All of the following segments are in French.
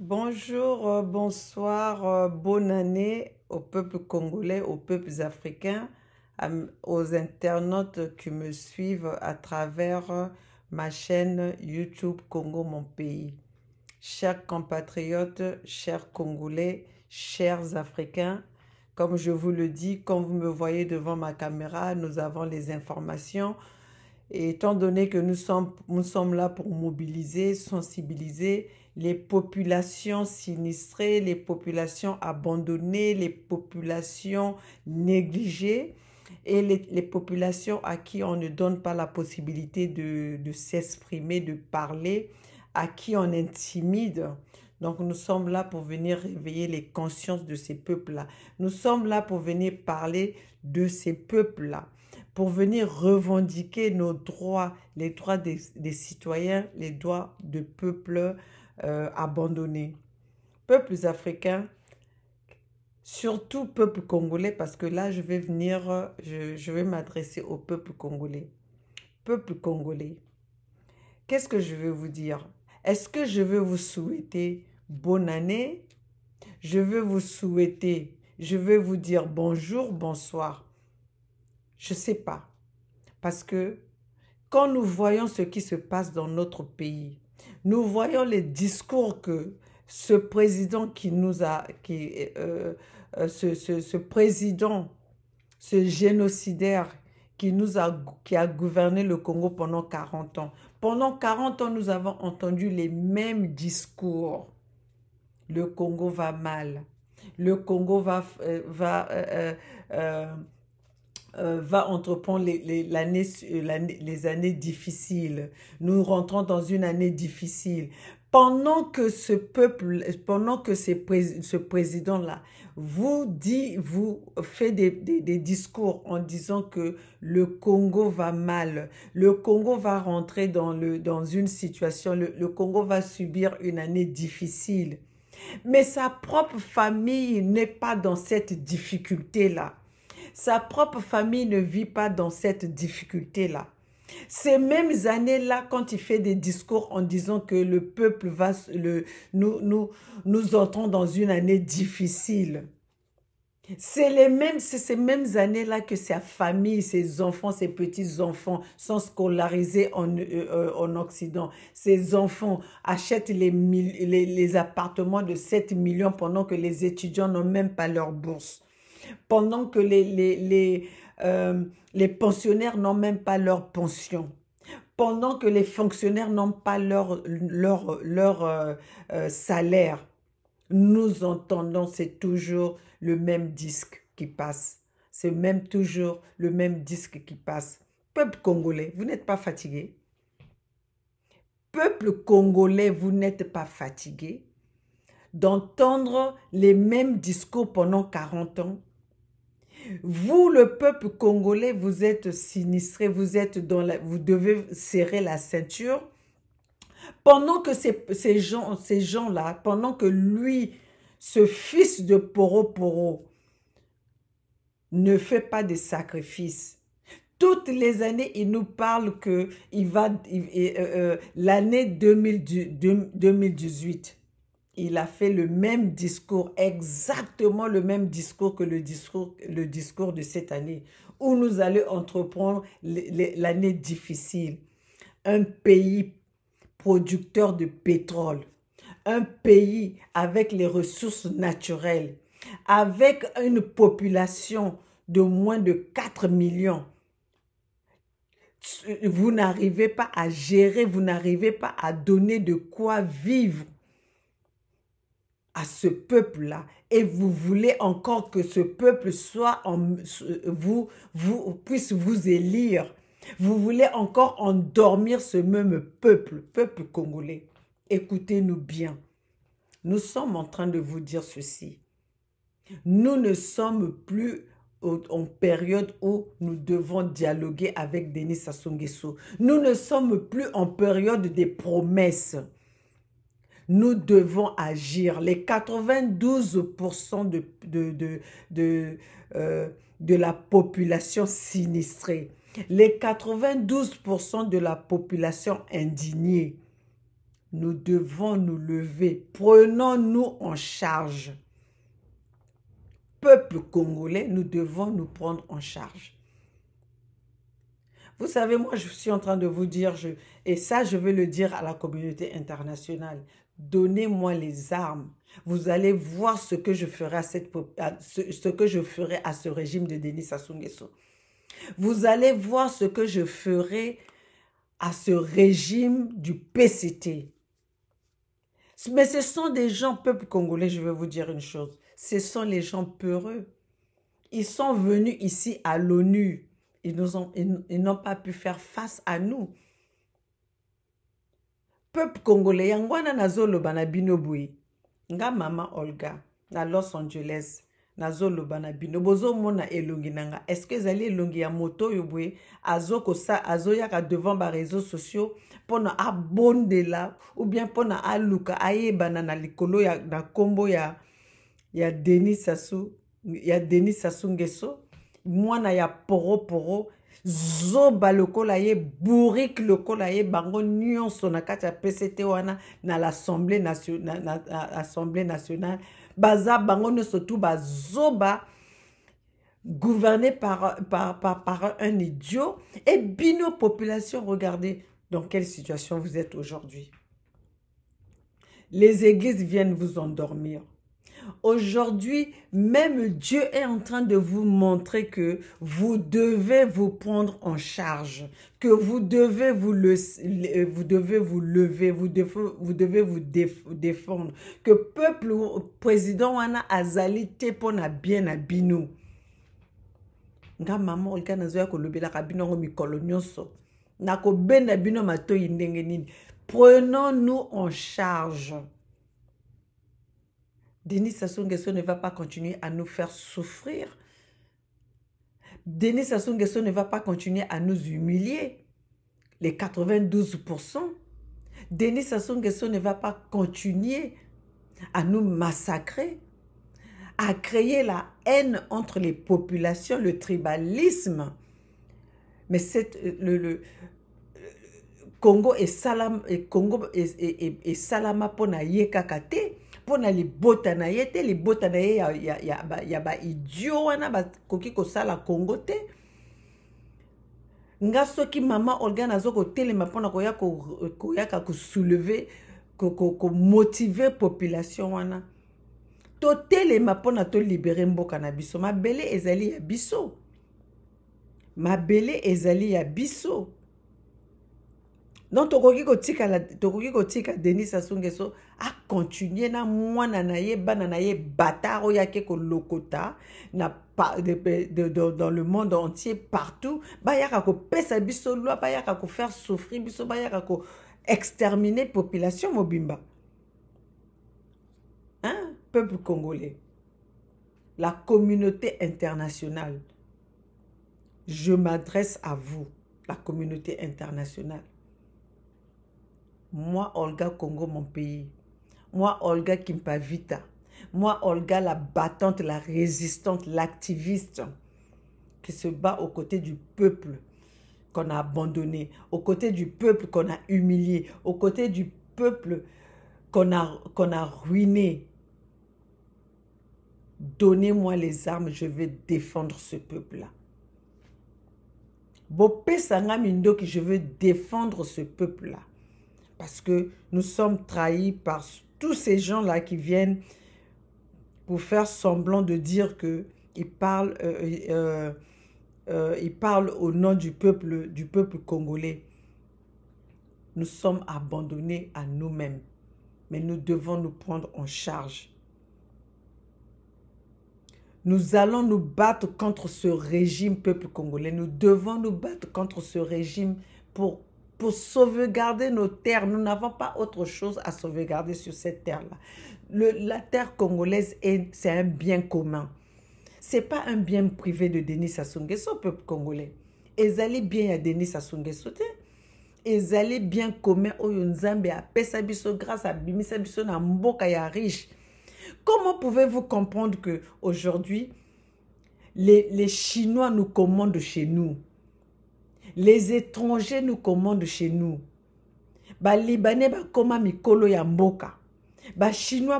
Bonjour, euh, bonsoir, euh, bonne année au peuple congolais, aux peuples africains, aux internautes qui me suivent à travers euh, ma chaîne YouTube Congo Mon Pays. Chers compatriotes, chers Congolais, chers Africains, comme je vous le dis, quand vous me voyez devant ma caméra, nous avons les informations. Et étant donné que nous sommes, nous sommes là pour mobiliser, sensibiliser les populations sinistrées, les populations abandonnées, les populations négligées et les, les, populations à qui on ne donne pas la possibilité de, de s'exprimer, de parler, à qui on intimide. Donc nous sommes là pour venir réveiller les consciences de ces peuples-là. Nous sommes là pour venir parler de ces peuples-là pour venir revendiquer nos droits, les droits des, des citoyens, les droits de peuples euh, abandonné abandonnés. Peuples africains, surtout peuple congolais, parce que là, je vais venir, je, vais m'adresser au peuple congolais. Peuple congolais, qu'est-ce que je veux vous dire Est-ce que je veux vous souhaiter bonne année Je veux vous souhaiter, je veux vous dire bonjour, bonsoir. Je ne sais pas. Parce que quand nous voyons ce qui se passe dans notre pays, nous voyons les discours que ce président qui nous a, euh, euh, ce, président, ce génocidaire qui nous a, qui a gouverné le Congo pendant 40 ans. Pendant 40 ans, nous avons entendu les mêmes discours. Le Congo va mal. Le Congo va, euh, va euh, va entreprendre les, euh, les, années difficiles. Nous rentrons dans une année difficile. Pendant que ce peuple, pendant que ce président-là vous dit, vous fait des, discours en disant que le Congo va mal, le Congo va rentrer dans, le, dans une situation, le Congo va subir une année difficile. Mais sa propre famille n'est pas dans cette difficulté-là. Sa propre famille ne vit pas dans cette difficulté-là. Ces mêmes années-là, quand il fait des discours en disant que le peuple va, le, nous, nous, entrons dans une année difficile. C'est les mêmes, ces mêmes années-là que sa famille, ses enfants, ses petits-enfants sont scolarisés en, euh, euh, Occident. Ses enfants achètent les, les, les appartements de 7 millions pendant que les étudiants n'ont même pas leur bourse pendant que les, euh, les, pensionnaires n'ont même pas leur pension, pendant que les fonctionnaires n'ont pas leur, euh, euh, salaire. Nous entendons, c'est toujours le même disque qui passe. C'est même toujours le même disque qui passe. Peuple congolais, vous n'êtes pas fatigué Peuple congolais, vous n'êtes pas fatigué d'entendre les mêmes discours pendant 40 ans vous, le peuple congolais, vous êtes sinistré, vous, êtes dans vous devez serrer la ceinture. Pendant que ces, ces gens-là, pendant que lui, ce fils de Poro Poro, ne fait pas de sacrifices. Toutes les années, il nous parle que il va, euh, euh, l'année 2018, il a fait le même discours, exactement le même discours que le discours, le discours de cette année, où nous allons entreprendre l'année difficile. Un pays producteur de pétrole, un pays avec les ressources naturelles, avec une population de moins de 4 millions. Vous n'arrivez pas à gérer, vous n'arrivez pas à donner de quoi vivre à ce peuple-là et vous voulez encore que ce peuple soit en vous, vous puisse vous élire. Vous voulez encore endormir ce même peuple, peuple congolais. Écoutez-nous bien. Nous sommes en train de vous dire ceci. Nous ne sommes plus en période où nous devons dialoguer avec Denis Sassou Nguesso. Nous ne sommes plus en période des promesses nous devons agir. Les 92% euh, de, la population sinistrée, les 92% de la population indignée, nous devons nous lever. Prenons-nous en charge. Peuple congolais, nous devons nous prendre en charge. Vous savez, moi, je suis en train de vous dire, et ça, je vais le dire à la communauté internationale, donnez-moi les armes. Vous allez voir ce que je ferai à, ce, régime de Denis Sassou Nguesso. Vous allez voir ce que je ferai à ce régime du PCT. Mais ce sont des gens, peuple congolais, je vais vous dire une chose, ce sont les gens peureux. Ils sont venus ici à l'ONU. Ils n'ont pas pu faire face à nous. peuple congolais yango wana nazoloba na bino boye nga mama olga na los angeles nazoloba na bino bozomona elongi na nga estce ezali elongi ya moto oyo boye azoyaka devant bareseau sociaux mpona abondela ou bien mpona aluka ayebana na likolo ya, na nkombo ya, ya denis sasu ya denis sasu ngeso mwana ya poroporo poro, zoba le ye bourrique le ye bango nyonso na kati ya pct wana na l'assemblée nationale, nationale baza bango nyonso zoba, Zoba gouverné par, par, par, par un idiot et bino population regardez dans quelle situation vous êtes aujourd'hui les églises viennent vous endormir Aujourd'hui, même Dieu est en train de vous montrer que vous devez vous prendre en charge, que vous devez vous, le, vous, devez vous lever, vous devez, vous devez vous défendre, que peuple président wana azali Tepona pona bien à bino. Nga maman olika nazoya kolobela ka mi ngo mikolo nyonso. Nakobenda bino matoyi ndenge nini. Prenons-nous en charge. Denis Sassou Nguesso ne va pas continuer à nous faire souffrir. Denis Sassou Nguesso ne va pas continuer à nous humilier. Les 92%. Denis Sassou Nguesso ne va pas continuer à nous massacrer, à créer la haine entre les populations, le tribalisme. Mais c'est le, Congo et Salama et Congo mpo na libota na ye te libota na ye ya, ya, ya, ba, ya baidio wana bakoki kosala congo te nga soki mama organe aza kotelema mpona koya koyaka kosouleve komotive population wana totelema mpona tolibere mboka na biso mabele ezali ya biso mabele ezali ya biso donc tokoki kotikala tokoki kotika denis asungeso akontinue na mwana na ye bana na ye batar oyo ake kolokota na de, de, de, dans le monde entier partout bayaka kopesa biso lwa bayaka kofaire souffrir biso bayaka koextermine population mobimba hein peuple congolais la communauté internationale je m'adresse à vous la communauté internationale Moi, Olga Congo, mon pays. Moi, Olga Kimpavita. Moi, Olga, la battante, la résistante, l'activiste qui se bat aux côtés du peuple qu'on a abandonné, aux côtés du peuple qu'on a humilié, aux côtés du peuple qu'on a, qu'on a ruiné. Donnez-moi les armes, je vais défendre ce peuple-là. Bopé Sangamindo, je veux défendre ce peuple-là parce que nous sommes trahis par tous ces gens-là qui viennent pour faire semblant de dire que ils parlent, euh, euh, euh, ils parlent au nom du peuple, du peuple congolais. Nous sommes abandonnés à nous-mêmes, mais nous devons nous prendre en charge. Nous allons nous battre contre ce régime peuple congolais. Nous devons nous battre contre ce régime pour pour sauvegarder nos terres. Nous n'avons pas autre chose à sauvegarder sur cette terre-là. La terre congolaise, c'est un bien commun. C'est pas un bien privé de Denis Sassou Nguesso, peuple congolais. allaient bien à Denis Sassou Nguesso Ils bien commun grâce à biso riche. Comment pouvez-vous comprendre que aujourd'hui les, les Chinois nous commandent chez nous les étrangers nous commandent chez nous ba bakoma mikolo ya mboka ba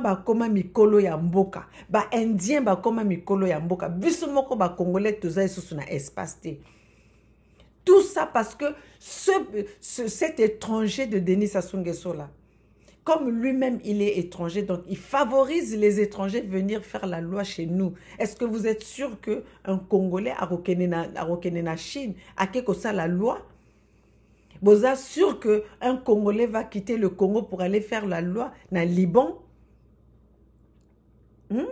bakoma mikolo ya mboka ba koma mikolo ya mboka biso moko bacongolais toza lisusu na espace te tout ça parce que ce, cet étranger de denis sasungeso là comme lui-même, il est étranger, donc il favorise les étrangers venir faire la loi chez nous. Est-ce que vous êtes sûr que un Congolais à Rokenena, Chine, a quelque ça la loi Vous êtes sûr qu'un Congolais va quitter le Congo pour aller faire la loi dans le Liban hmm?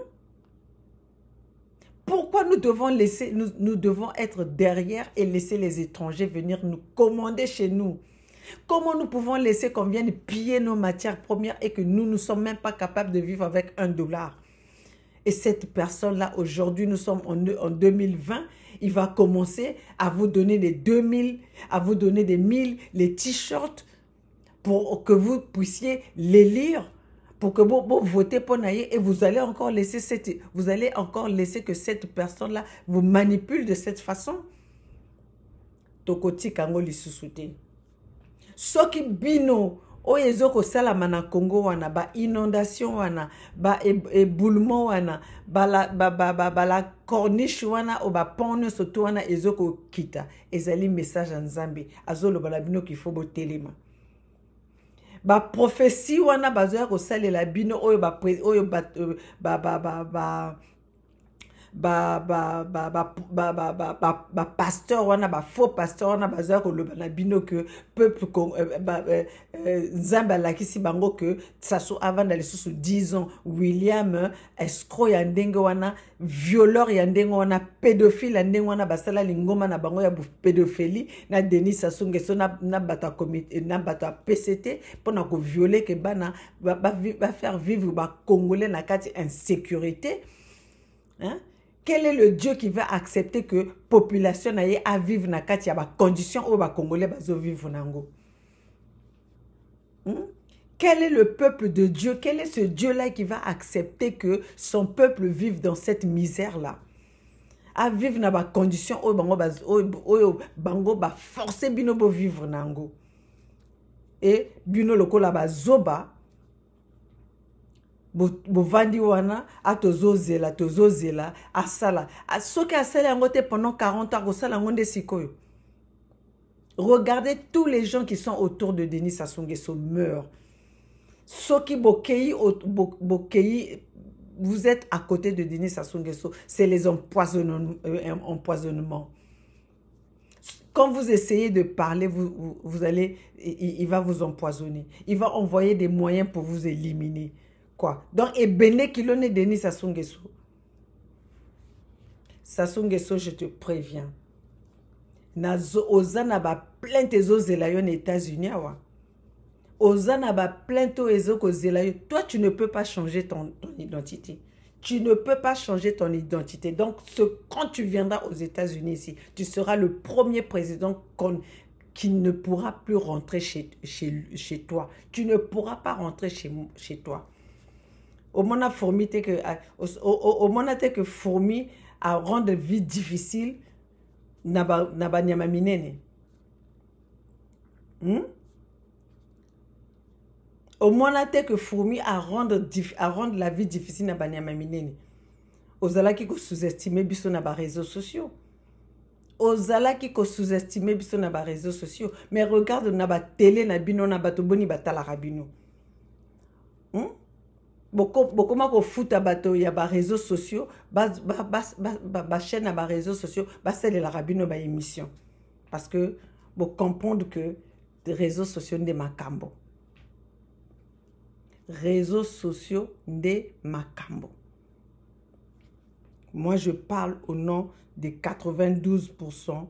Pourquoi nous devons, laisser, nous, nous devons être derrière et laisser les étrangers venir nous commander chez nous Comment nous pouvons laisser qu'on vienne piller nos matières premières et que nous ne sommes même pas capables de vivre avec un dollar Et cette personne-là, aujourd'hui, nous sommes en, 2020, il va commencer à vous donner des 2000, à vous donner des 1000, les t-shirts pour que vous puissiez les lire, pour que vous, votiez pour Naïe et vous allez encore laisser cette, vous allez encore laisser que cette personne-là vous manipule de cette façon. Tokoti Kango Lissousouté. soki bino oyo ezokosalama na kongo wana bainondation wana baeboulement wana balacorniche ba, ba, ba, wana o bapont nyonso to wana ezokokita ezali message ya nzambe azoloba na bino kifo botelema baprofesi wana bazoya kosalela bino oyo bapaster wana bafaux paster wana bazala koloba na bino ke peuple euh, euh, euh, nzambe alakisi bango ke saso avanda lisusu 10 ans william escro ya ndenge wana violeur ya ndenge wana pédophile ya ndenge wana basala lingomba na bango ya pédophilie na denis sasungeso na bato ya pct mpona koviole ke bana bafaire vivre bacongolais na kati insécurité hein? quel est le Dieu qui va accepter que la population aille à vivre dans la condition où Congolais Congolais vivre nango hmm? Quel est le peuple de Dieu Quel est ce Dieu-là qui va accepter que son peuple vive dans cette misère-là À vivre dans la condition où les bango ba forcer bino bo vivre nango. Et bino loko la ba zoba 40 ans regardez tous les gens qui sont autour de denis sassou nguesso meurent soki bokei bokei vous êtes à côté de denis sassou nguesso c'est les euh, empoisonnements quand vous essayez de parler, vous, vous allez, il va vous empoisonner. Il va envoyer des moyens pour vous éliminer. Quoi? Donc, et Kilone Denis Sassou denis je te préviens. Nazo ozana ba plainte ezo zelayo aux États-Unis wa. Ozana ba plainte ezo ko Toi, tu ne peux pas changer ton, ton identité. Tu ne peux pas changer ton identité. Donc, ce, quand tu viendras aux États-Unis ici, tu seras le premier président qui ne pourra plus rentrer chez, chez, chez, toi. Tu ne pourras pas rentrer chez, chez toi. omona fourmi te ke omona te ke fourmi arendre vie difficile na banyama ba minene hmm? omona te ke fourmi arendre, arendre la vie difficile na banyama minene ozalaki kosous-estime biso na bareseau sociaux ozalaki kosous-estime biso na bareseau sociaux mais regarde na batele na bino na bato boni batalaka bino hmm? bokoma kofuta bato ya bareseau sociaux bachaîne ya bareseau sociaux basalelaka bino baémission parce que bocomprendre que réseau sociaux nde makambo réseau sociaux nde makambo moi je parle au nom de 92%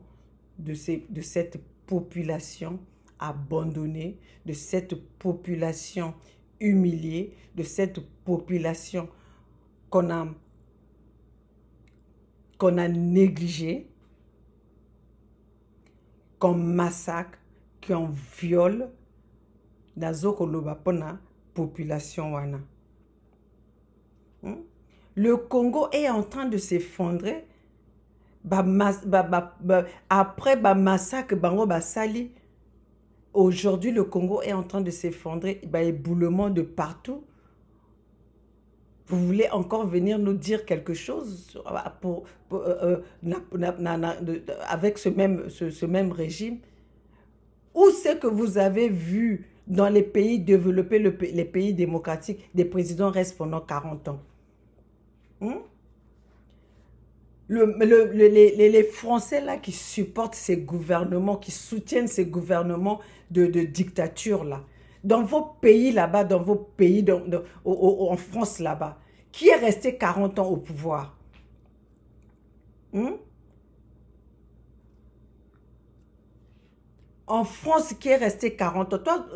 de, ces, de cette population abandonnée de cette population humilié de cette population qu'on a, qu'on a négligée, qu'on massacre, qu'on viole nazokoloba mpona population wana hmm? le congo est en train de s'effondrer ba, ba, ba, ba, après bamassacre bango basali Aujourd'hui, le Congo est en train de s'effondrer, il y a éboulement de partout. Vous voulez encore venir nous dire quelque chose pour, euh, euh, avec ce même, ce, même régime Où c'est que vous avez vu dans les pays développés, les pays démocratiques, des présidents restent pendant 40 ans hmm? les, Français là qui supportent ces gouvernements, qui soutiennent ces gouvernements de, dictature là, dans vos pays là-bas, dans vos pays en France là-bas, qui est resté 40 ans au pouvoir hmm? en France qui est resté 40 ans. Toi,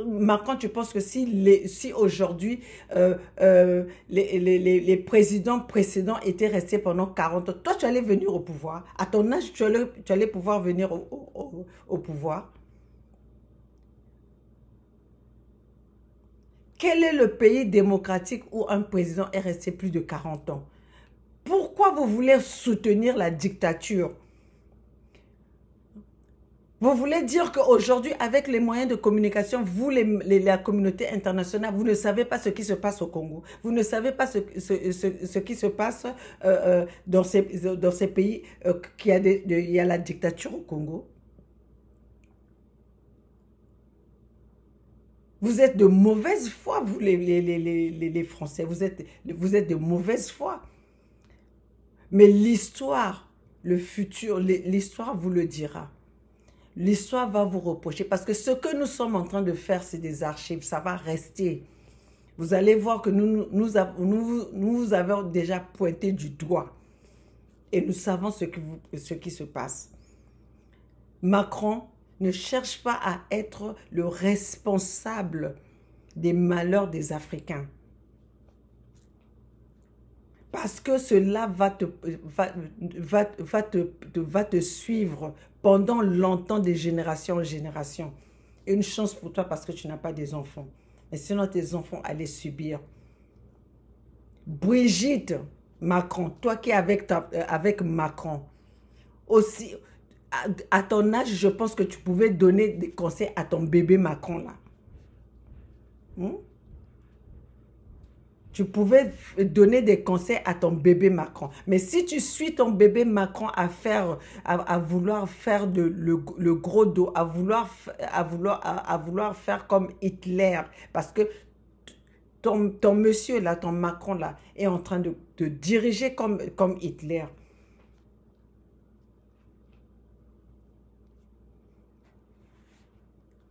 quand tu penses que si, les, si aujourd'hui euh, euh, les, les, les, présidents précédents étaient restés pendant 40 ans, toi, tu allais venir au pouvoir. À ton âge, tu allais, pouvoir venir au, au, au pouvoir. Quel est le pays démocratique où un président est resté plus de 40 ans Pourquoi vous voulez soutenir la dictature vous voulez dire qu'aujourd'hui, avec les moyens de communication, vous, la communauté internationale, vous ne savez pas ce qui se passe au Congo. Vous ne savez pas ce, qui se passe euh, euh, dans, ces, pays euh, qui a, il y a la dictature au Congo. Vous êtes de mauvaise foi, vous les, les Français. Vous êtes, vous êtes de mauvaise foi. Mais l'histoire, le futur, l'histoire vous le dira l'histoire va vous reprocher. Parce que ce que nous sommes en train de faire, c'est des archives. Ça va rester. Vous allez voir que nous, nous, nous, nous vous avons déjà pointé du doigt. Et nous savons ce, que ce qui se passe. Macron ne cherche pas à être le responsable des malheurs des Africains. Parce que cela va te, va, va, te, suivre pendant longtemps, des générations en générations. Une chance pour toi parce que tu n'as pas des enfants. Et sinon, tes enfants allaient subir. Brigitte Macron, toi qui es avec, ta, euh, avec Macron, aussi, à, ton âge, je pense que tu pouvais donner des conseils à ton bébé Macron là. Hmm? tu pouvais donner des conseils à ton bébé Macron. Mais si tu suis ton bébé Macron à faire, à, vouloir faire le, gros dos, à vouloir, à, vouloir, vouloir faire comme Hitler, parce que ton, monsieur là, ton Macron là, est en train de, de diriger comme, comme Hitler.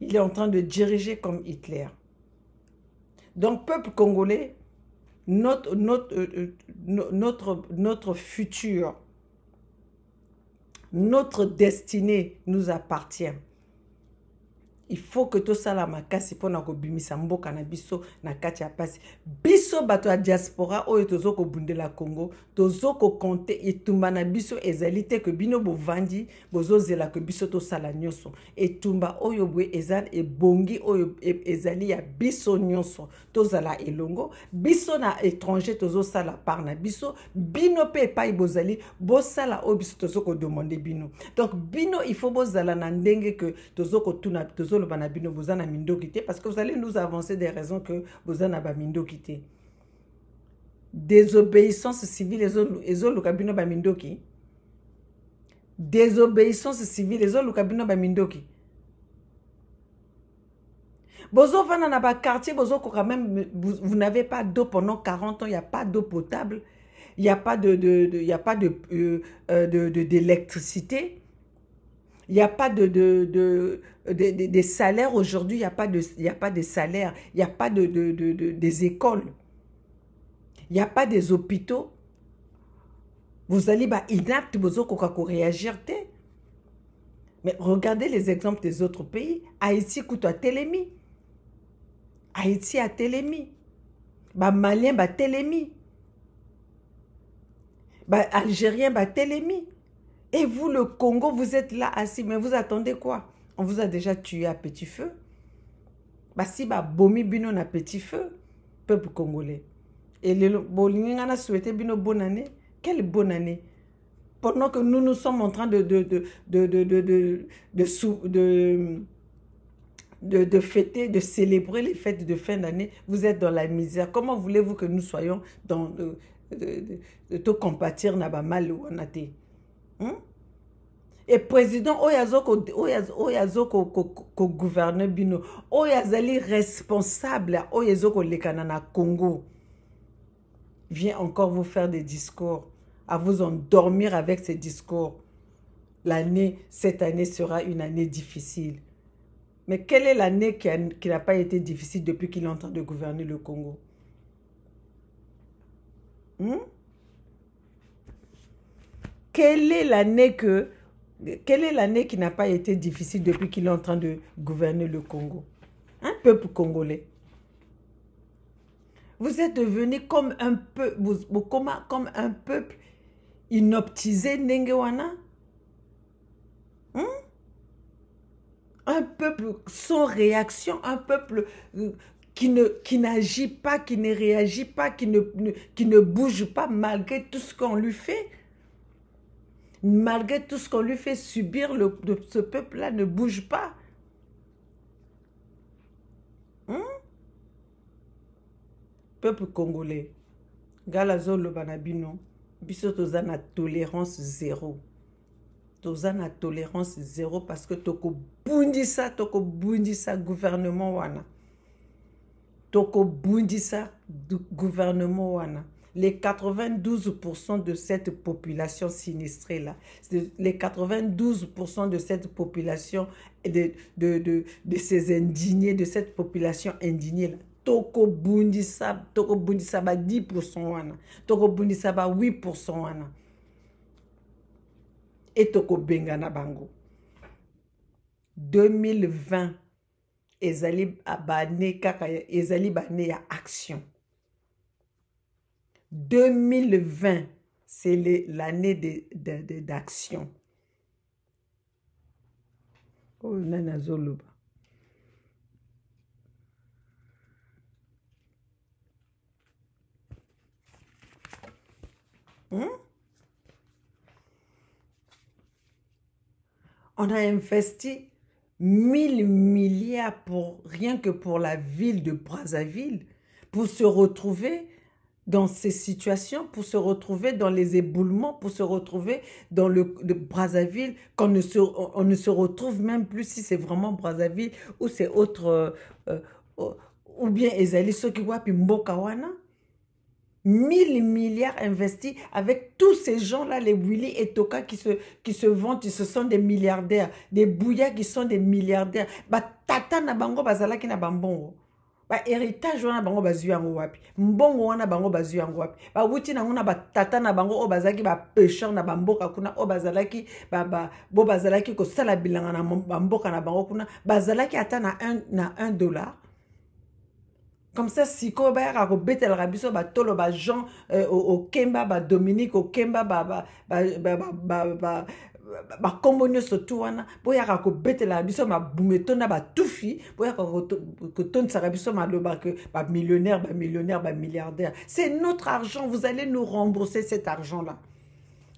Il est en train de diriger comme Hitler. Donc, peuple congolais, euh, euh, notre, futur, notre destinée nous appartient. il faut que tosala makasi mpona kobimisa mboka na biso na kati ya mpasi biso bato ya diaspora oyo tozo kobundela congo tozo kokonte etumba na biso ezali te ke bino bovandi bozozela ke biso tosala nyonso etumba oyo oh, boye eza ebongi oyo oh, ezali ya biso nyonso tozala elongo biso na étranger tozosala part na biso bino mpe epai bozali bosala oyo oh, biso tozo kodemande bino donc bino il faut bozala na ndenge ke tozo kotuna tozo toloba na bino boza na mindoki te parce que vous allez nous avancer des raisons que boza na bamindoki te désobéissance civile ezoluka bino bamindoki désobéissance civile ezoluka bino bamindoki bozovanda na baquartier bozokoka même vous, vous n'avez pas d'eau pendant 40 ans il n'y a pas d'eau potable il n'y a pas de, de, de, y a pas de, euh, euh de, de, d'électricité il n'y a pas de, de, de, Euh, des, des, des salaires. Aujourd'hui, il n'y a, pas de, y a pas de salaires, il n'y a pas de, de, de, de des écoles, il n'y a pas des hôpitaux. Vous allez bah, inapte, vous allez réagir. Mais regardez les exemples des autres pays. Haïti, Koutou à Télémi. Haïti à Télémi. Bah, Malien, bah, Télémi. Bah, Algérien, bah, Télémi. Et vous, le Congo, vous êtes là assis, mais vous attendez quoi on vous a déjà tué à petit feu basi babomi bino na petit feu peuple congolais et lelo bolingi nga na souhaité bino bonne année quelle bonne année pendant que nous nous sommes en train de de de de de de de de, de, de de, de fêter, de célébrer les fêtes de fin d'année, vous êtes dans la misère. Comment voulez-vous que nous soyons dans euh, de, de, de, de, de compatir na ba mal wana te? Hein? Et président oyazoko oh, oh, oh, ko gouverneur bino oyazali responsable oyazoko le congo vient encore vous faire des discours à vous endormir avec ces discours l'année cette année sera une année difficile mais quelle est l'année qui, n'a pas été difficile depuis qu'il est en train de gouverner le Congo hmm? Quelle est l'année que quelle est l'année qui n'a pas été difficile depuis qu'il est en train de gouverner le Congo Un peuple congolais. Vous êtes devenu comme un peuple, comme, un peuple inoptisé, Nengewana. Hein? Un peuple sans réaction, un peuple euh, qui n'agit pas, qui ne réagit pas, qui ne bouge pas malgré tout ce qu'on lui fait. malgré tout ce qu'on lui fait subir, le, de, ce peuple-là ne bouge pas. Hum? Peuple congolais, galazo lobanabino, biso toza na tolérance zéro. Toza na tolérance zéro parce que toko bundisa, toko bundisa gouvernement wana. Toko bundisa gouvernement wana. les 92% de cette population sinistrée-là, les 92% de cette population, de, de, de, de, ces indignés, de cette population indignée-là, toko bundisa toko bundisa ba 10% wana toko bundisa ba 8% wana e tokobengana bango 2020 ezali bane kaka ezali bane ya action 2020, c'est l'année d'action. Oh, hmm? On a investi mille milliards pour rien que pour la ville de Brazzaville pour se retrouver dans ces situations pour se retrouver dans les éboulements, pour se retrouver dans le, Brazzaville, qu'on ne se, on, ne se retrouve même plus si c'est vraiment Brazzaville ou c'est autre, euh, euh, ou bien Ezali puis Mbokawana. Mille milliards investis avec tous ces gens-là, les Willy et Toka qui se, qui se vantent, ils se sont des milliardaires, des Bouya qui sont des milliardaires. Bah, tata na bango bazala na bahéritage wana bango bazwi yango wapi mbongo wana bango bazwi yango wapi bawuti nango na batata na bango oyo bazalaki bapesher na bamboka kuna oyo bazalaki bo bazalaki kosala bilanga na bamboka na bango kuna bazalaki ata na 1 dollar comme ça sikoyo bayaka kobetelaka biso batolo bajean okemba euh, badominique okemba bakombo nyonso tu wana boyaka kobetelaka biso mabume etonda batufi boyaka kotondisaka biso malobaka bamillionnaire bamillionnaire bamilliardaire c'est notre argent vous allez nous rembourser cet argent là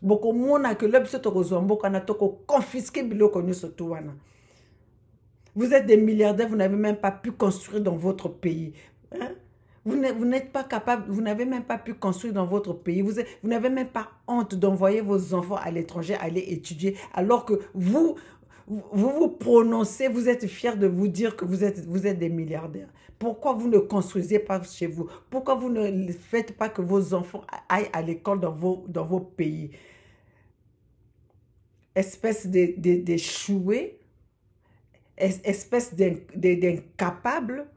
bokomona ke lo biso tokozwa mboka na tokoconfiske biloko nyonso tu wana vous êtes des milliardaires vous n'avez même pas pu construire dans votre pays hein? Vous n'êtes pas capable, vous n'avez même pas pu construire dans votre pays. Vous, vous n'avez même pas honte d'envoyer vos enfants à l'étranger aller étudier alors que vous, vous vous prononcez, vous êtes fiers de vous dire que vous êtes, vous êtes des milliardaires. Pourquoi vous ne construisez pas chez vous Pourquoi vous ne faites pas que vos enfants aillent à l'école dans vos, dans vos pays Espèce d'échoué, de, de, espèce d'incapable.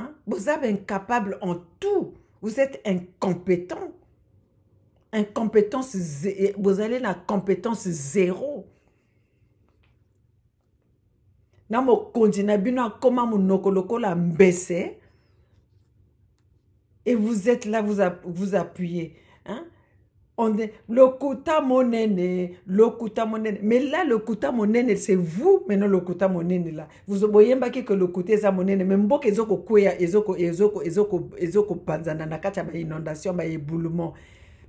Hein? Vous êtes incapable en tout. Vous êtes incompétent. Incompétence, vous allez la compétence zéro. na mokonzi na bino akóma monoko lokola mbese et vous êtes là vous, vous appuyez on est lokuta monene lokuta monene mais là lokuta monene c'est vous maintenant lokuta monene là vous boyembaki ke lokuta eza monene mais mboka ezokokweya ezokopanzana na kati ya bainondation baéboulement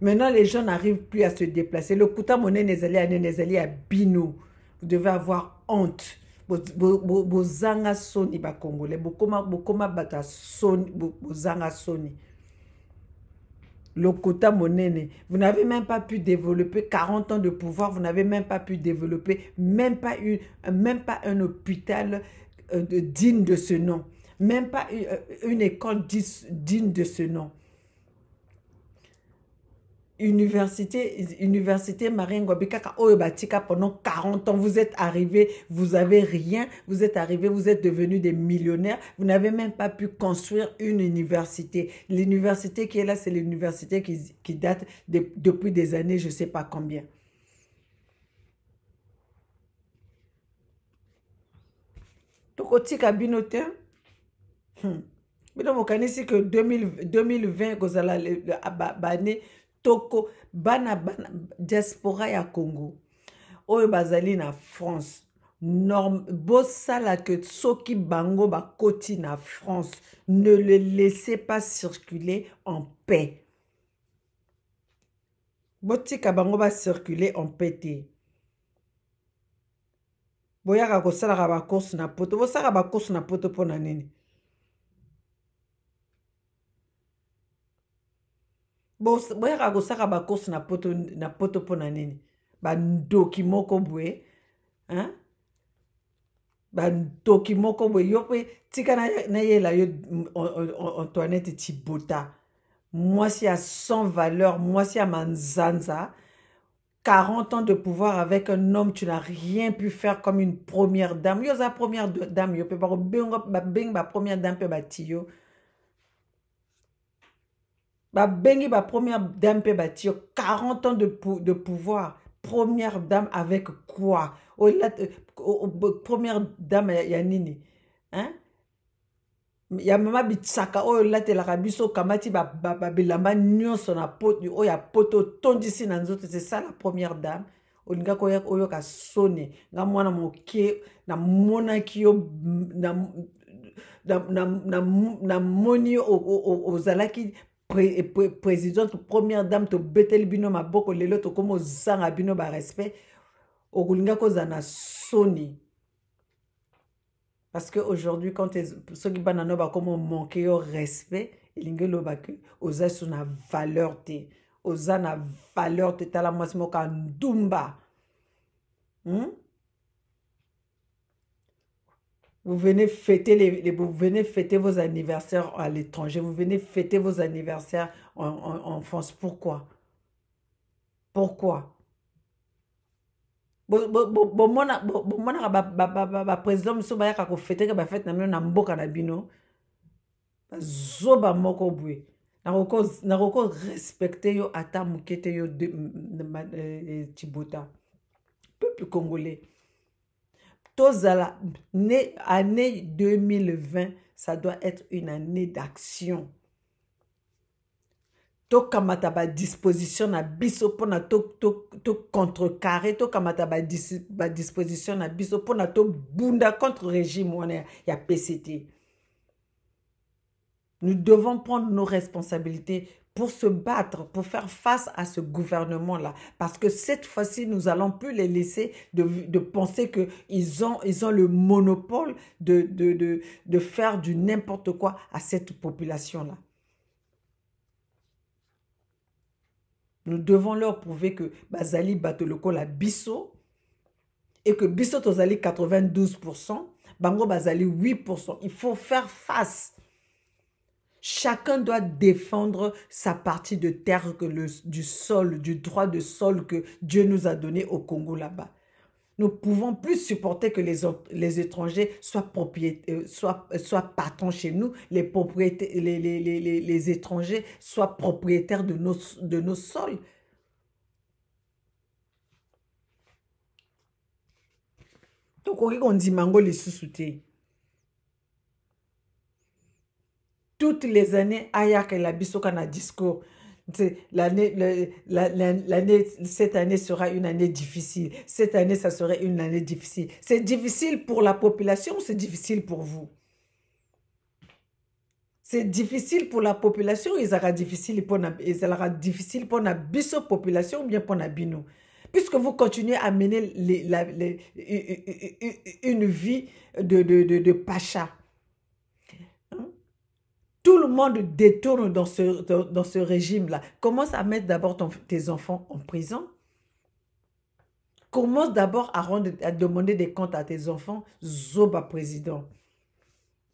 maintenant les gens n'arrivent plus à se déplacer lokuta monene ezali ya nene ezali ya bino vous devez avoir honte bozanga soni bacongolais bokoma bato ya soni bozanga soni bo, bo, bo, bo, bo, bo, bo, bo, bo, le Vous n'avez même pas pu développer 40 ans de pouvoir, vous n'avez même pas pu développer même pas, une, même pas un hôpital euh, digne de ce nom, même pas une euh, école digne de ce nom. université université Marien Ngobé kaka oyo batika pendant 40 ans vous êtes arrivé vous avez rien vous êtes arrivé vous êtes devenu des millionnaires vous n'avez même pas pu construire une université l'université qui est là c'est l'université qui, qui date de, depuis des années je sais pas combien tokotika bino te bino mokanisi que 2020 kozala baannée kitoko bana bana diaspora ya congo oyo bazali na france bosala ke soki bango bakoti na france ne le laissez pas circuler en paix botika bango bacircule en paix te boyaka kosalaka bacourse na poto bosalaka bacourse na poto mpo na nini boyaka kosaka bacourse na poto na poto mpona nini bandoki moko boye bandoki moko boye yo mpe tika nayela yo antoinette tibota mwasi ya sans valeur mwasi ya manzanza 40 ans de pouvoir avec un homme, tu n'as rien pu faire comme une première dame. Yo, za première dame, yo, pe ba première dame, pe ba tiyo. babengi bapremière dame mpe batie yo 40 ans de, pou, de pouvoir première dame avec quoi ola première dame ya nini hein? ya mama bisaka oyo olatelaka biso okamati babilamba nyonso na oyo ya poto otondisi na nzoto c'est ça la première dame olingaka oyoka soni nga mwana moke namonaki yo namoni ozalaki pre, pre, présidente première dame tobeteli bino maboko lelo tokómi ozanga bino barespect okolinga kozala na soni parce que aujourd'hui quand soki bana no bakómi omonke yo respect elingi eloba ke oza so na valeur te oza na valeur te tala mwasi moko andumba hmm? Vous venez fêter, les, les, vous venez fêter vos anniversaires à l'étranger. Vous venez fêter vos anniversaires en, en, en France. Pourquoi Pourquoi bomonaka bapresident mosusu bayaka kofeteke bafete na bino na mboka na bino bazoba moko boye nakoki korespecte yo ata moke te yo eh, eh, tibota peuple congolais tozala année 2020 ça doit être une année d'action tokamata badisposition na biso mpona tocontrecarre to tokamata badisposition na biso mpona tobunda contre régime wana ya pct nous devons prendre nos responsabilités pour se battre, pour faire face à ce gouvernement-là. Parce que cette fois-ci, nous allons plus les laisser de, de penser qu'ils ont, ils ont le monopole de, de, faire du n'importe quoi à cette population-là. Nous devons leur prouver que Bazali col à Bissot et que bisso tosali 92%, Bango Bazali 8%. Il faut faire face Chacun doit défendre sa partie de terre, le, du sol, du droit de sol que Dieu nous a donné au Congo là-bas. Nous pouvons plus supporter que les, les étrangers soient, propriétaires, euh, euh, patrons chez nous, les, propriétés, les, les, étrangers soient propriétaires de nos, de nos sols. Donc, on dit mango les sous toutes les années aya la biso kana discours l'année l'année cette année sera une année difficile cette année ça serait une année difficile c'est difficile pour la population c'est difficile pour vous c'est difficile pour la population il sera difficile pour na sera difficile pour la biso population ou bien pour na bino puisque vous continuez à mener les, les, une vie de, de, de, de pacha tout le monde détourne dans ce, dans, ce régime-là. Commence à mettre d'abord tes enfants en prison. Commence d'abord à, rendre, à demander des comptes à tes enfants. Zoba, président.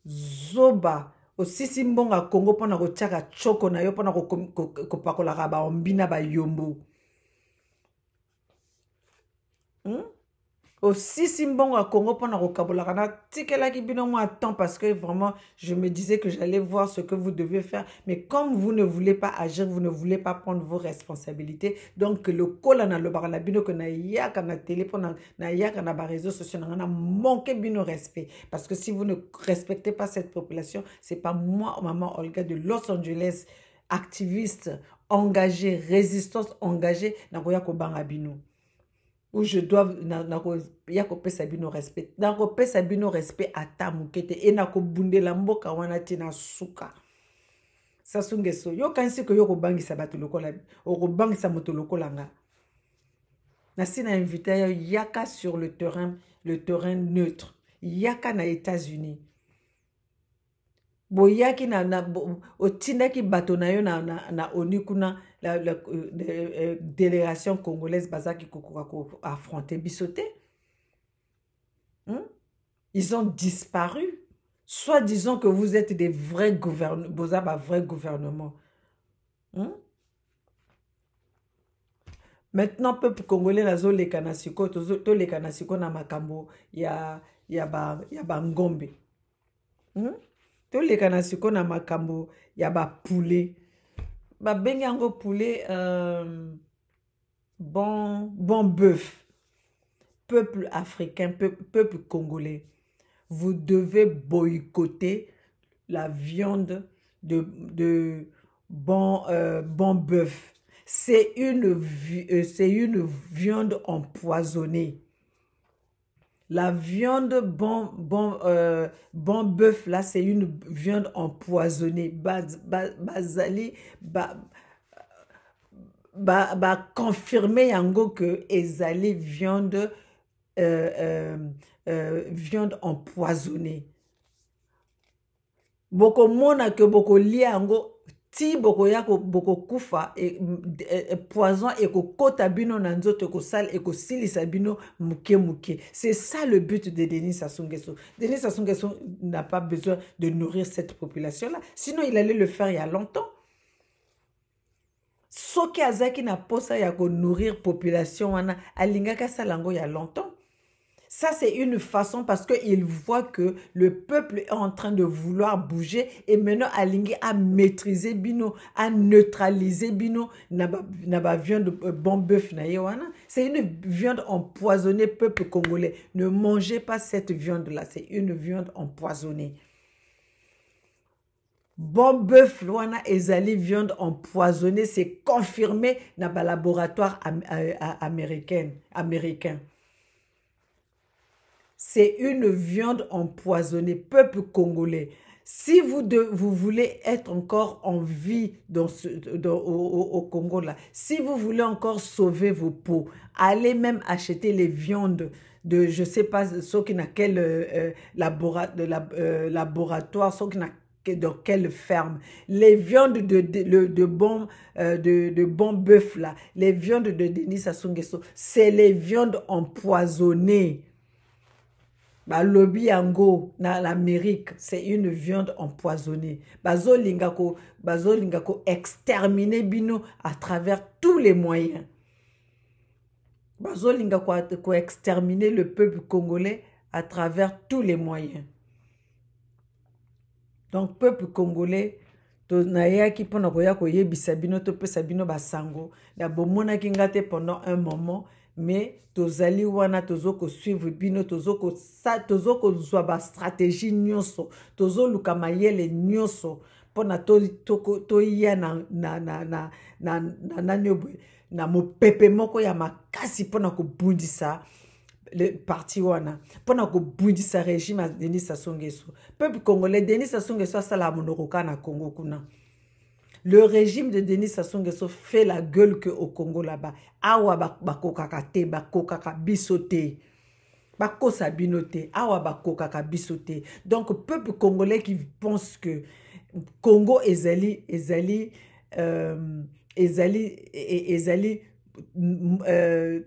Zoba. osisi mbongo ya kongo mpona kotiaka na yo mpona kopakolaka baombi na bayombo hmm? osisi mbongo ya congo mpona kokabolaka natikelaki bino mwa temps parce que vraiment je me disais que j'allais voir ce que vous devez faire mais comme vous ne voulez pas agir vous ne voulez pas prendre vos responsabilités donc lokola nalobaka na bino ke nayaka na télé mpona nayaka na baréseau sociaux nanga na manke bino respect parce que si vous ne respectez pas cette population c'est pas moi maman olga de los angeles activiste engagée résistance engagée nakoya kobanga bino où je dois ya kopesa bino respect nakopesa bino respect ata moke te e nakobundela mboka wana te na suka sasungeso yokanisi ko yo kobangisa bato lokola okobangisa moto lokola nga nasi na invite yo yaka sur le terrain le terrain neutre yaka na états-unis boyaki na, na bo, otindaki bato na yo na, na, na onu kuna la, la, de, eh, délégation congolaise bazalaki kokoka koaffronte biso te hmm? ils ont disparu soit disant que vous êtes des vrais gouvernements boza bavrais gouvernement hmm? maintenant peuple congolais nazoleka na sikoyo toleka na sikoyo na makambo ya, ya bangombe ba, ya ba hmm? tolekana sikoyo na makambo ya bapule a un poulet. euh, bon, bon bœuf peuple africain peuple, congolais vous devez boycotter la viande de, de bon, euh, bœuf. Euh, c'est une viande empoisonnée. La viande bon, bon, euh, bon bœuf, là, c'est une viande empoisonnée. Baz, baz, bazali, ba, ba, ba confirmer yango que ezali viande, euh, euh, euh viande empoisonnée. Bokomona que boko liango ti bokoya bokokufa e, e, e, poison ekokɔta bino na nzoto ekosala ekosilisa bino moke moke c'est ça le but de denis sasungeso denis sasungeso n'a pas besoin de nourrir cette population là sinon il allait le faire il y a longtemps soki azalaki na posa ya konourrir population wana alingaki asala yango ya longtemps Ça, c'est une façon parce qu'il voient que le peuple est en train de vouloir bouger et maintenant Alingi a maîtrisé Bino, a neutralisé Bino. Naba viande euh, bon bœuf C'est une viande empoisonnée, peuple congolais. Ne mangez pas cette viande-là, c'est une viande empoisonnée. Bon bœuf, wana ezali viande empoisonnée, c'est confirmé dans le laboratoire euh, euh, américain. américain c'est une viande empoisonnée, peuple congolais. Si vous, vous voulez être encore en vie dans ce, au, Congo, là, si vous voulez encore sauver vos peaux, allez même acheter les viandes de, je ne sais pas, ce qui n'a quel euh, euh, euh, laboratoire, ce qui n'a dans quelle ferme, les viandes de, bon, de, bon bœuf, là, les viandes de Denis Sassou c'est les viandes empoisonnées. balobi yango na l'amérique c'est une viande empoisonnée bazolinga ko bazolinga koextermine bino à travers tous les moyens bazolinga koextermine le peuple congolais à travers tous les moyens donc peuple congolais nayaki mpona koya koyebisa bino topesa bino basango ya bomonaki nga te pendant un moment me tozali wana tozokosuivre bino tozokozwa bastratégie nyonso tozoluka mayele nyonso mpona toya na nani boye na mopepe moko ya makasi mpona kobundisa parti wana mpona kobundisa régime ya denis sassou nguesso peuple congolais denis sassou nguesso asala monoko kaka na congo kuna le régime de denis sassou nguesso fait la gueule que au congo là-bas awa bakokaka te bakokaka biso te bakosa bino te awa bakokaka biso te donc peuple congolais qui pense que congo ezali ezali euh, ezali e, e, ezali euh,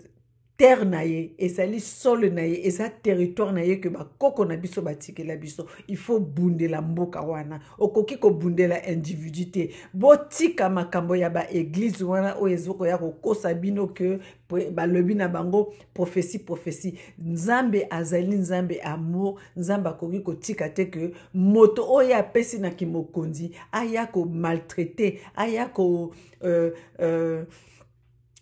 terre na ye ezali sole na ye eza territoire na ye ke bakoko na biso batikela biso il faut bundela mboka wana okoki kobundela individu te botika makambo ya baeglize wana oyo ezokoya kokosa bino ke balobi na bango profesi profesi nzambe azali nzambe amour nzambe akoki kotika te ke moto oyo apesi na kimokonzi aya komaltraite aya ko euh, euh,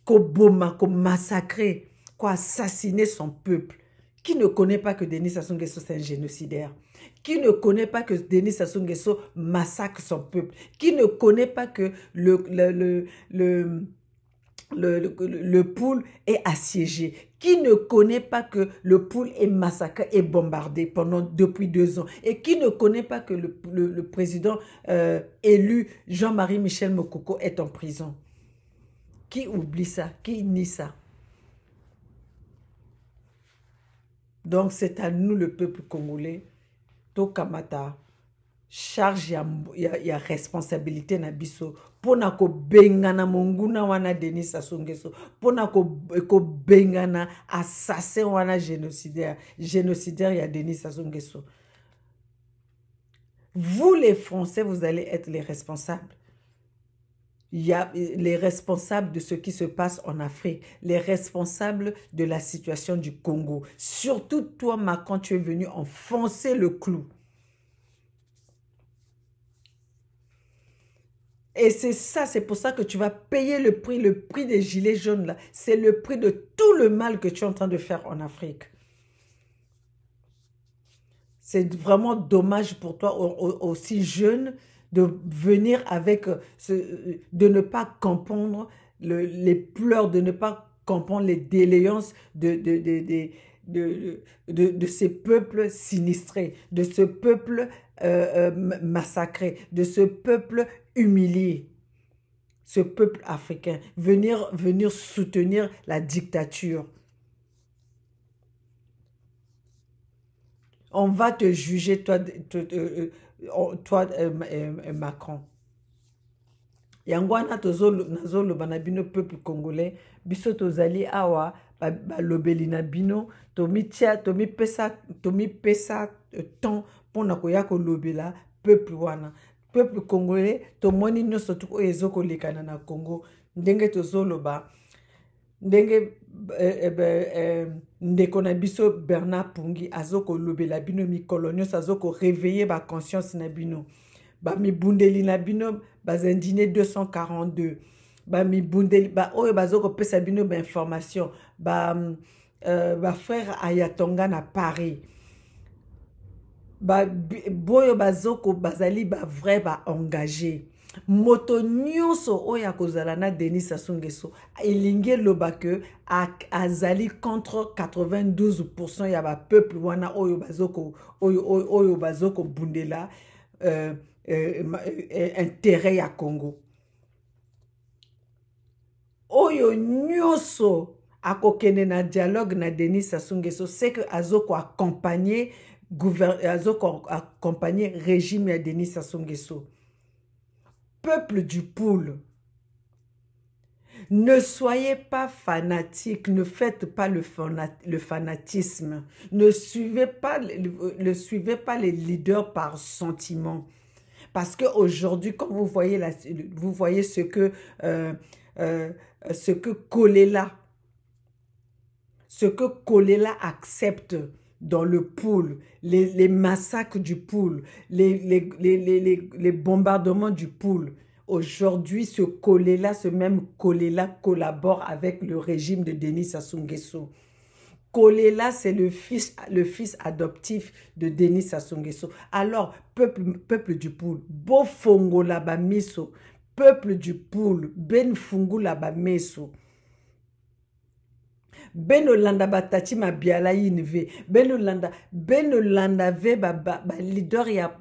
koboma komasakre quoi, assassiner son peuple. Qui ne connaît pas que Denis Sassou Nguesso, c'est un génocidaire Qui ne connaît pas que Denis Sassou Nguesso massacre son peuple Qui ne connaît pas que le, le, le, le est assiégé. Qui ne connaît pas que le poule est massacré et bombardé pendant, depuis deux ans Et qui ne connaît pas que le, président euh, élu, Jean-Marie Michel Mokoko, est en prison Qui oublie ça Qui nie ça Donc c'est à nous, le peuple congolais, tokamata charge il y a responsabilité na biso mpona kobengana monguna wana denis ko ko kobengana assassin wana génocidaire génocidaire ya denis asongeso vous les français vous allez être les responsables il y a euh, les responsables de ce qui se passe en Afrique, les responsables de la situation du Congo. Surtout toi, Macron, tu es venu enfoncer le clou. Et c'est ça, c'est pour ça que tu vas payer le prix, le prix des gilets jaunes là. C'est le prix de tout le mal que tu es en train de faire en Afrique. C'est vraiment dommage pour toi, aussi jeune, de venir avec, euh, ce, euh, de ne pas comprendre les pleurs, de ne pas comprendre les déléances de, de, de, de, de ces peuples sinistrés, de ce peuple euh, massacré, de ce peuple humilié, ce peuple africain, venir, venir soutenir la dictature. On va te juger, toi, Oh, toi euh, euh, macron yango wana nazoloba na bino peuple congolais biso tozali awa balobeli na bino tomitia tomipesa tomipesa euh, temps mpona koya kolobela peuple wana peuple congolais tomoni nyonso oyo ezokolekana na congo ndenge tozoloba ndenge Eh, eh, eh, ndeko na biso bernard pungi azokolobela bino mikolo nyonso azokoreveye baconscience na bino bamibundeli na bino bazindine 242 bamibundeli baoyo bazokopesa bino bainformation bafrère mm, euh, ayatonga na paris boyo bazoko bazali bavrai baengage moto nyonso oyo akozala na denis sassou nguesso elingi eloba ke azali contre 92 ya bapeuple wana oyo bazokobundela euh, euh, euh, intérêt ya congo oyo nyonso akokende na dialogue na denis sassou nguesso se ke azokoakompagne azokoakompagne régime ya denis sassou nguesso peuple du poule. Ne soyez pas fanatiques, ne faites pas le, fanatisme, ne suivez pas, ne suivez pas les leaders par sentiment. Parce qu'aujourd'hui, quand vous voyez, la, vous voyez ce que, euh, euh ce que ce que accepte, dans le pool, les, massacres du pool, les, bombardements du pool. Aujourd'hui, ce collé-là, ce même collé-là, collabore avec le régime de Denis Sassou Nguesso. Collé-là, c'est le fils, le fils adoptif de Denis Sassou Nguesso. Alors, peuple, du poule, Bofongo Labamiso, peuple du poule, Benfungu Labamiso. benolanda batati mabiala yini ve benolanda benolanda ve balider ba, ya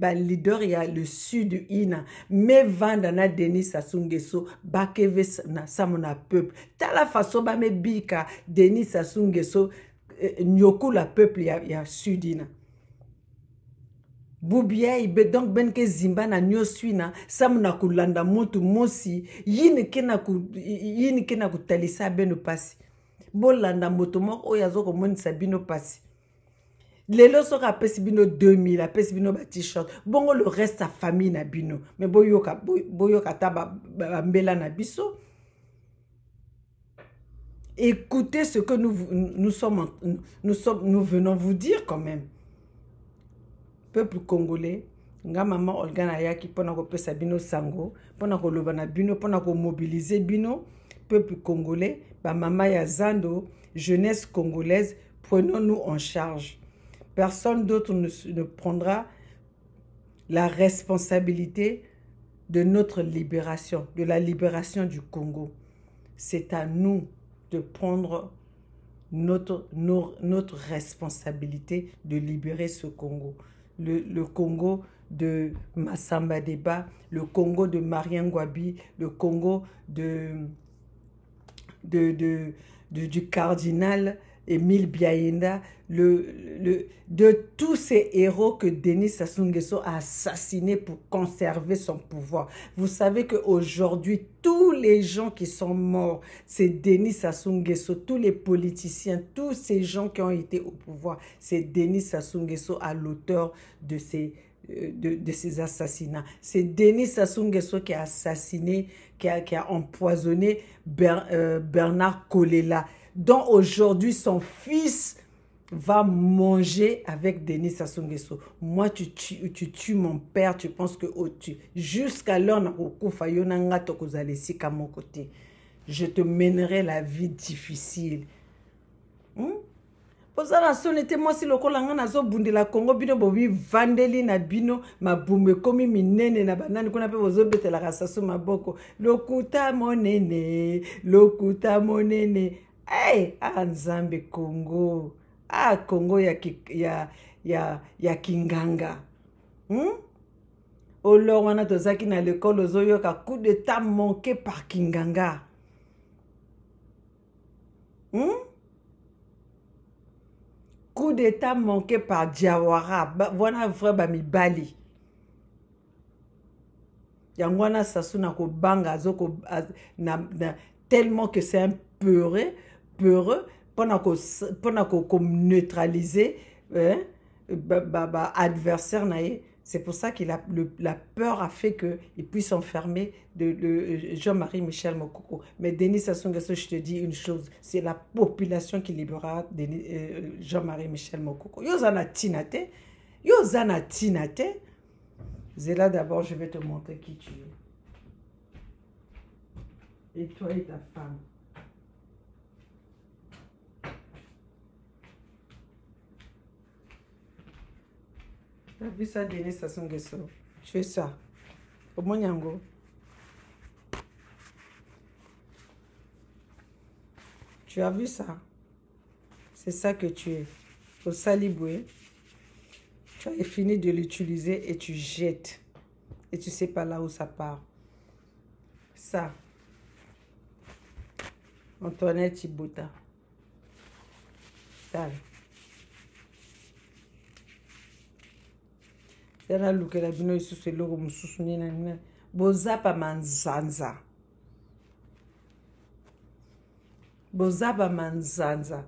balider ba, ya le sud ina me vanda na denis sassou ngueso bakeve na sango na peuple tala faso bamebika denis sassou ngueso eh, eh nyokula peuple ya, ya sud ina bubiai be donc ben ke zimba na nyonso i na sambu na kolanda motu mosi yini ke na kotalisa beno mpasi bolanda moto moko oyo aza komonisa bino mpasi lelo soki apesi bino 2000 apesi bino batishirt bongo le reste ya famille na bino me boyoka boyoka ata bambela na biso écoutez ce que nous, nous, sommes, nous, sommes, nous venons vous dire quand même peuple congolais nga mama olga nayaki mpona kopesa bino sango mpona koloba na bino mpona komobilize bino peuple congolais, Mamaya Zando, jeunesse congolaise, prenons-nous en charge. Personne d'autre ne, prendra la responsabilité de notre libération, de la libération du Congo. C'est à nous de prendre notre, notre, responsabilité de libérer ce Congo. Le, Congo de Massamba Deba, le Congo de Marien Gwabi, le Congo de de, du cardinal Émile Biaïnda, le, de tous ces héros que Denis Sassou Nguesso a assassinés pour conserver son pouvoir. Vous savez qu'aujourd'hui, tous les gens qui sont morts, c'est Denis Sassou Nguesso, tous les politiciens, tous ces gens qui ont été au pouvoir, c'est Denis Sassou Nguesso à l'auteur de ces de, de, ces assassinats. C'est Denis Sassou Nguesso qui a assassiné, qui a, qui a empoisonné euh, Bernard Colella, dont aujourd'hui son fils va manger avec Denis Sassou Nguesso. Moi, tu tues, tu tues mon père, tu penses que oh, tu... Jusqu'à l'heure mon côté, je te mènerai la vie difficile. bozala soni te mwasi lokola nga nazobundela kongo bino bobivandeli na bino mabumu ekomi minene na banani kuna mpe bozobetelaka sasu maboko lokuta monene lokuta monene ay eh, aa ah, nzambe kongo a ah, kongo ya, ya, ya, ya kinganga hmm? olor wana tozalaki na lekole ozoyoka coup de temps manke par kinganga hmm? coup d'état manqué par Diawara wana vrai bamibali yango wana sasu na kobanga azoko na, na, tellement que c'est un peureux peureux mpona koneutralize ko, ko eh, ba, ba, ba adversaire na ye C'est pour ça que la peur a fait qu'il puisse enfermer de, euh, Jean-Marie Michel Mokoko. Mais Denis Sassou Nguesso, je te dis une chose, c'est la population qui libérera euh, euh, Jean-Marie Michel Mokoko. Yozana Tinate, Yozana Tinate. Zéla, d'abord, je vais te montrer qui tu es. Et toi et ta femme. as vu ça, Denis Sassou Nguesso. Tu fais ça. Au Monyango. Tu as vu ça C'est ça que tu es. Au Saliboué, tu as fini de l'utiliser et tu jettes. Et tu sais pas là où ça part. Ça. Antoinette Ibota. Dale. yaralukela bino lisusu eloko mosusu nini na nini bozaba manzanza bozaba manzanza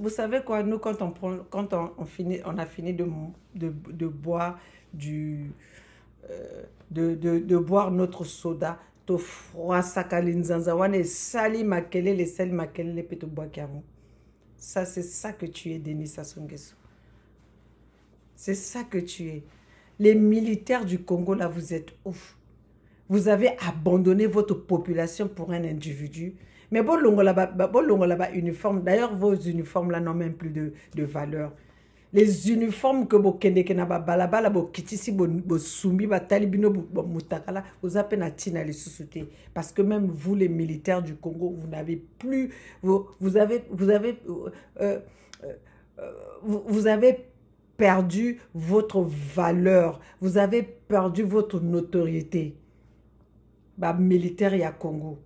vous savez quoi nous quand on prend quand on, on finit on a fini de, de, de boire du euh, de, de, de boire notre soda tofroisaka linzanza wana esali les esali makelele e mpe peto yango ça c'est ça que tu es denis sasungeso c'est ça que tu es les militaires du Congo, là, vous êtes ouf. Vous avez abandonné votre population pour un individu. Mais bon, là-bas, uniforme. D'ailleurs, vos uniformes, là, n'ont même plus de, valeur les uniformes que vous avez babalabala bokitisi bosumbi batali avez vous vous les les sociétés. parce que même vous les militaires du congo vous n'avez plus vous, vous avez vous avez euh, euh, euh, vous avez perdu votre valeur. Vous avez perdu votre notoriété. Bah, militaire, il y Congo.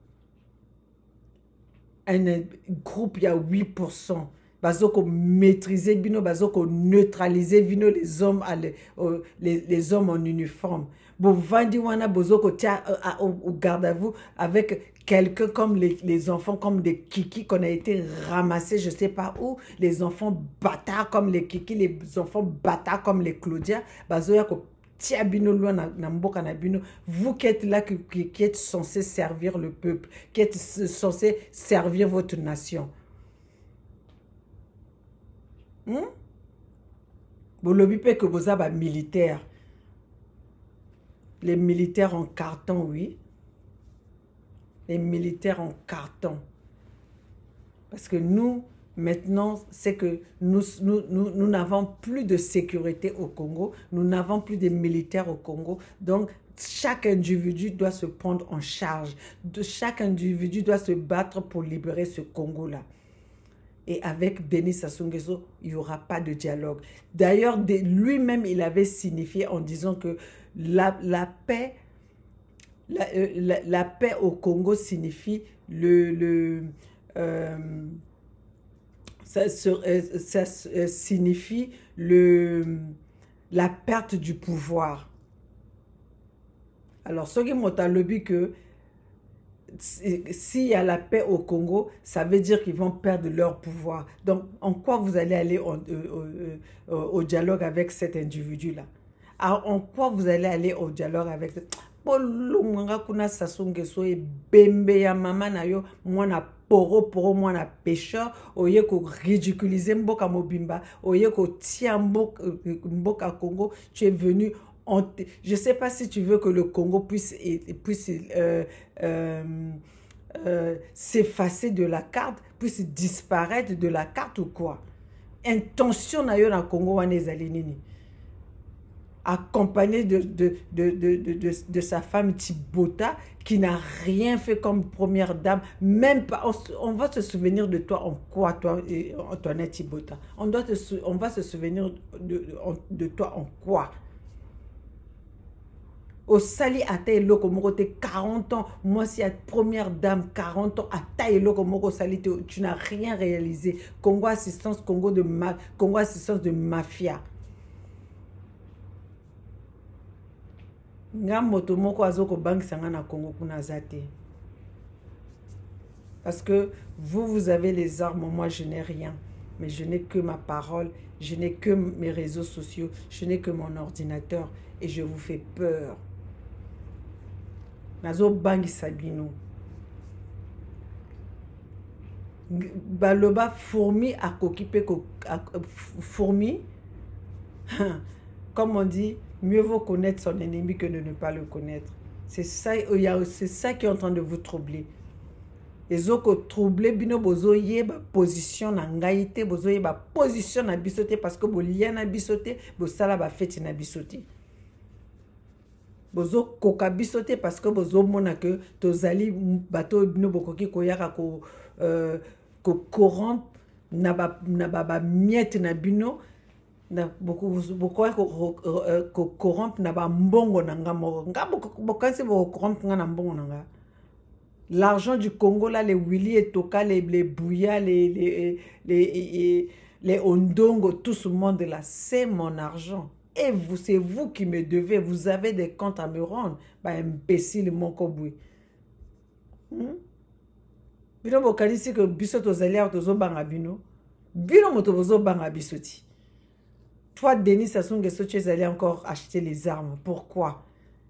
Un groupe, il y a 8% bazoko maîtriser bino bazoko neutraliser bino les hommes euh, les, hommes en uniforme bovandi wana tia euh, au garde à vous avec quelqu'un comme les, enfants comme des kiki qu'on a été ramassés je sais pas où les enfants bâtards comme les kiki les enfants bâtards comme les Claudia bazoya tia vous qui êtes là qui, qui êtes censé servir le peuple qui êtes censé servir votre nation Hmm? bolobi que vos militaires, les militaires en carton oui les militaires en carton parce que nous maintenant c'est que nous nous n'avons plus de sécurité au Congo nous n'avons plus de militaires au Congo donc chaque individu doit se prendre en charge. De, chaque individu doit se battre pour libérer ce Congo-là et avec Denis Sassou Nguesso, il n'y aura pas de dialogue. D'ailleurs, lui-même, il avait signifié en disant que la, paix, euh, la, paix au Congo signifie le, euh, ça, euh, signifie le, la perte du pouvoir. Alors, ce qui but que s'il y a la paix au Congo, ça veut dire qu'ils vont perdre leur pouvoir. Donc, en quoi vous allez aller euh, euh, euh, au, dialogue avec cet individu-là ah, En quoi vous allez aller au dialogue avec cet... bolonganga kuna sasungeso bembe ya mama na yo mwana poro mwana pêcheur oye ridiculiser mboka mobimba oye kotia mboka, mboka congo tu es venu je sais pas si tu veux que le Congo puisse, puisse euh, euh, s'effacer de la carte puisse disparaître de la carte ou quoi intention na yo congo wana accompagné de, de, de, de, de sa femme Tibota, qui n'a rien fait comme première dame, même pas, on, va se souvenir de toi en quoi, toi, Antoinette Tibota? on, doit on va se souvenir de, de toi en quoi à à taille loco, te 40 ans moi si à première dame 40 ans à moko tu n'as rien réalisé congo assistance congo de ma, congo assistance de mafia nga moto moko banque Sangana congo kuna parce que vous vous avez les armes moi je n'ai rien mais je n'ai que ma parole je n'ai que mes réseaux sociaux je n'ai que mon ordinateur et je vous fais peur nazobangisa bino baloba fourmi akoki mpe fourmi comme on dit mieux vaut connaître son ennemi que de ne pas le connaître c'est ça, ça qui est en train de vous troubler ezokotrouble bino bozoyeba position na ngai te bozoyeba position na biso te parce que bolia na biso te bosala bafeti na biso te bozokoka biso te parce que bozomona ke tozali bato oyo bino bokoki koyaka kocorrompre euh, na bamiete na bino bokoya kocorrompre euh, na bambongo na nga moko nga bokanisi bokocorrompre nga na mbongo na nga l'argent du congo là les wili etoka les, les bouya les, les, les, les ondongo tout ce monde là c'est mon argent Et vous, c'est vous qui me devez. Vous avez des comptes à me rendre. Bah, imbécile, mon koboué. Hmm? bino bokanisi ke biso tozali awa tozobanga bino bino moto bozobanga biso ti toi denis asungeso ti ezali encore acheter les armes pourquoi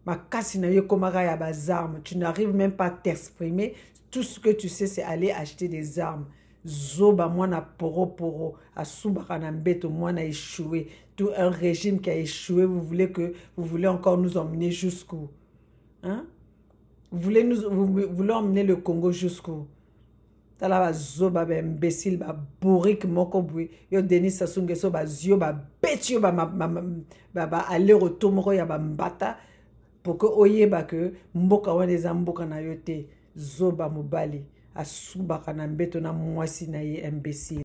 makasi na yo ekomaka ya bazarme tu n'arrives même pas t'exprimer tout ce que tu sais c'est aller acheter des armes zoba mwana poroporo asumbaka na mbeto mwana échoué tout un régime qui a échoué, vous voulez, que, vous voulez encore nous emmener jusqu'où hein? vous, voulez nous, vous, voulez emmener le Congo jusqu'où tala zo ba baimbécile ba moko Bui. yo denis sassou nguesso bazwi ma ba ba aller retour moko ya mbata pour que oyeba que mboka wa les amboka na yote zo zoba mobali souba kana mbeto na mwasi na ye imbécile